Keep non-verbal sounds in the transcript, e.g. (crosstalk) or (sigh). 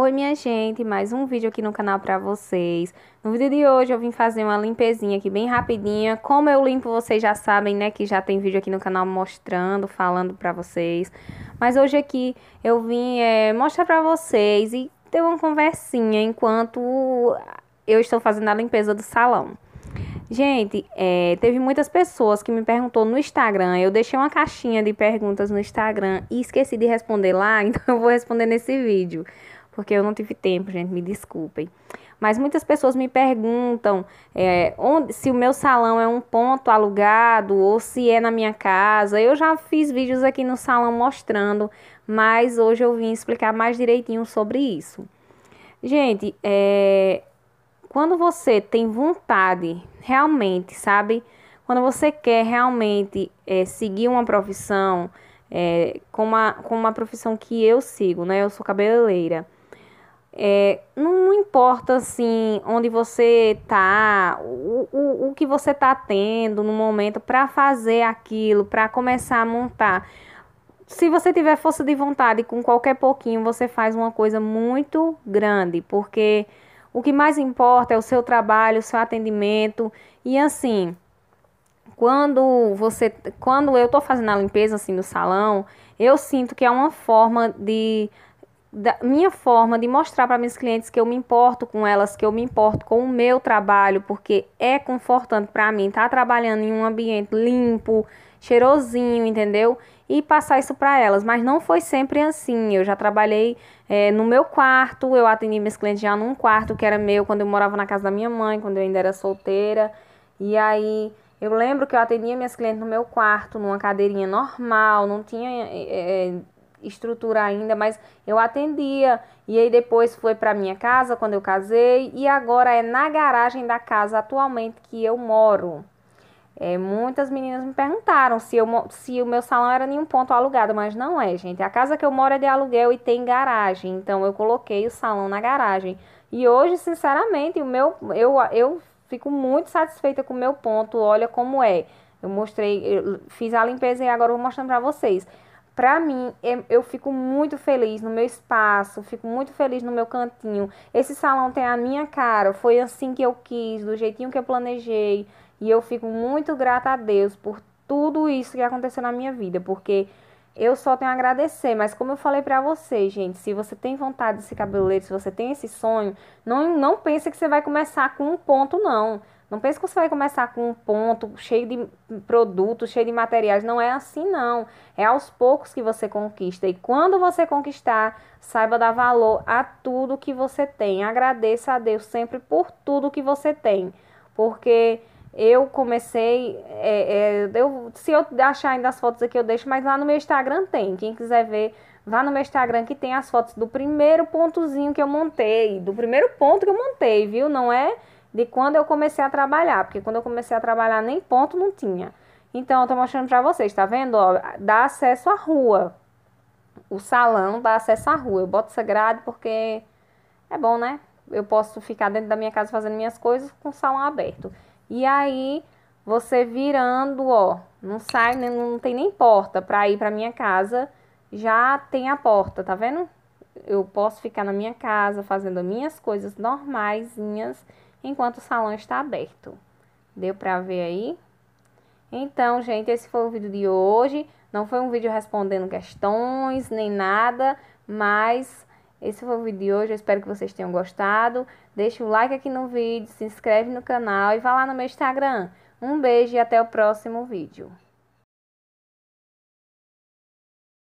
Oi minha gente, mais um vídeo aqui no canal pra vocês No vídeo de hoje eu vim fazer uma limpezinha aqui bem rapidinha Como eu limpo vocês já sabem, né, que já tem vídeo aqui no canal mostrando, falando pra vocês Mas hoje aqui eu vim é, mostrar pra vocês e ter uma conversinha enquanto eu estou fazendo a limpeza do salão Gente, é, teve muitas pessoas que me perguntou no Instagram. Eu deixei uma caixinha de perguntas no Instagram e esqueci de responder lá, (laughs) então eu vou responder nesse vídeo porque eu não tive tempo, gente, me desculpem. Mas muitas pessoas me perguntam é, onde, se o meu salão é um ponto alugado ou se é na minha casa. Eu já fiz vídeos aqui no salão mostrando, mas hoje eu vim explicar mais direitinho sobre isso. Gente, é, quando você tem vontade realmente, sabe? Quando você quer realmente é, seguir uma profissão, é, com, uma, com uma profissão que eu sigo, né? Eu sou cabeleireira. É, não, importa assim onde você está o, o, o que você está tendo no momento para fazer aquilo, para começar a montar. Se você tiver força de vontade, com qualquer pouquinho você faz uma coisa muito grande, porque o que mais importa é o seu trabalho, o seu atendimento e assim. Quando você, quando eu tô fazendo a limpeza assim no salão, eu sinto que é uma forma de da minha forma de mostrar para meus clientes que eu me importo com elas, que eu me importo com o meu trabalho, porque é confortante para mim estar tá trabalhando em um ambiente limpo, cheirosinho, entendeu? E passar isso para elas. Mas não foi sempre assim. Eu já trabalhei é, no meu quarto, eu atendi meus clientes já num quarto que era meu, quando eu morava na casa da minha mãe, quando eu ainda era solteira. E aí. Eu lembro que eu atendia minhas clientes no meu quarto, numa cadeirinha normal, não tinha é, estruturar ainda, mas eu atendia. E aí depois foi para minha casa quando eu casei e agora é na garagem da casa atualmente que eu moro. É, muitas meninas me perguntaram se, eu, se o meu salão era nenhum ponto alugado, mas não é, gente. A casa que eu moro é de aluguel e tem garagem, então eu coloquei o salão na garagem. E hoje, sinceramente, o meu, eu, eu fico muito satisfeita com o meu ponto. Olha como é. Eu mostrei, eu fiz a limpeza e agora eu vou mostrando para vocês para mim, é, eu fico muito feliz no meu espaço, fico muito feliz no meu cantinho. Esse salão tem a minha cara, foi assim que eu quis, do jeitinho que eu planejei. E eu fico muito grata a Deus por tudo isso que aconteceu na minha vida, porque eu só tenho a agradecer. Mas como eu falei para vocês, gente, se você tem vontade desse ser cabeleireiro, se você tem esse sonho, não, não pense que você vai começar com um ponto, não. Não pense que você vai começar com um ponto cheio de produtos, cheio de materiais. Não é assim, não. É aos poucos que você conquista. E quando você conquistar, saiba dar valor a tudo que você tem. Agradeça a Deus sempre por tudo que você tem. Porque eu comecei. É, é, eu, se eu achar ainda as fotos aqui, eu deixo, mas lá no meu Instagram tem. Quem quiser ver, vá no meu Instagram que tem as fotos do primeiro pontozinho que eu montei. Do primeiro ponto que eu montei, viu? Não é de quando eu comecei a trabalhar, porque quando eu comecei a trabalhar nem ponto não tinha. Então, eu tô mostrando pra vocês, tá vendo? Ó, dá acesso à rua. O salão dá acesso à rua. Eu boto essa grade porque é bom, né? Eu posso ficar dentro da minha casa fazendo minhas coisas com o salão aberto. E aí, você virando, ó, não sai, não tem nem porta pra ir pra minha casa, já tem a porta, tá vendo? Eu posso ficar na minha casa fazendo minhas coisas normaisinhas enquanto o salão está aberto. Deu para ver aí? Então, gente, esse foi o vídeo de hoje. Não foi um vídeo respondendo questões nem nada, mas esse foi o vídeo de hoje. Eu espero que vocês tenham gostado. Deixa o like aqui no vídeo, se inscreve no canal e vá lá no meu Instagram. Um beijo e até o próximo vídeo.